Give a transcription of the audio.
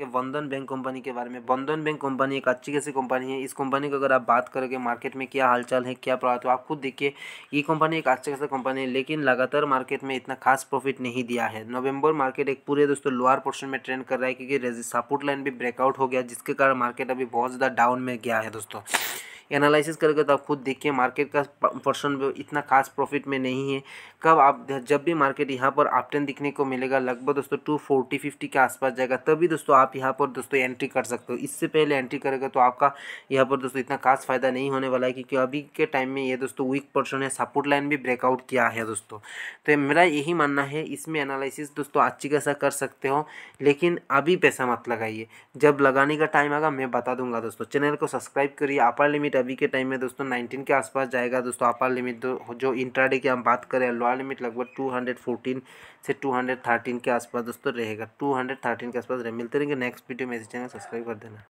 कि बंधन bank company के बारे में बंधन बैंक कंपनी एक अच्छी कैसी कंपनी है इस कंपनी को अगर आप बात करोगे मार्केट में क्या हालचाल है क्या प्रभाव तो आप खुद देखिए ये कंपनी एक अच्छी खासी कंपनी है लेकिन लगातार मार्केट में इतना खास प्रॉफिट नहीं दिया है नवंबर मार्केट एक पूरे दोस्तों लोअर पोर्शन में ट्रेंड कर रहा है क्योंकि सपोर्ट लाइन भी ब्रेकआउट हो गया जिसके कारण मार्केट अभी बहुत ज़्यादा डाउन में गया है दोस्तों एनालिसिस करोगे तो आप खुद देखिए मार्केट का पर्सन इतना खास प्रॉफिट में नहीं है कब आप जब भी मार्केट यहाँ पर टेन दिखने को मिलेगा लगभग दोस्तों टू फोर्टी फिफ्टी के आसपास जाएगा तभी दोस्तों आप यहाँ पर दोस्तों एंट्री कर सकते हो इससे पहले एंट्री करेगा तो आपका यहाँ पर दोस्तों इतना खास फायदा नहीं होने वाला है क्योंकि अभी के टाइम में ये दोस्तों वीक पर्सन है सपोर्ट लाइन भी ब्रेकआउट किया है दोस्तों तो मेरा यही मानना है इसमें एनालिसिस दोस्तों अच्छी खासा कर सकते हो लेकिन अभी पैसा मत लगाइए जब लगाने का टाइम आएगा मैं बता दूंगा दोस्तों चैनल को सब्सक्राइब करिए अपर लिमिट अभी के टाइम में दोस्तों नाइनटीन के आसपास जाएगा दोस्तों अपर लिमिट जो इंट्राडे की हम बात करें लोअर लिमिट लगभग फोर्टीन से थर्टीन के आसपास दोस्तों रहेगा थर्टीन के आसपास रहे मिलते रहेंगे नेक्स्ट वीडियो में इस चैनल सब्सक्राइब कर देना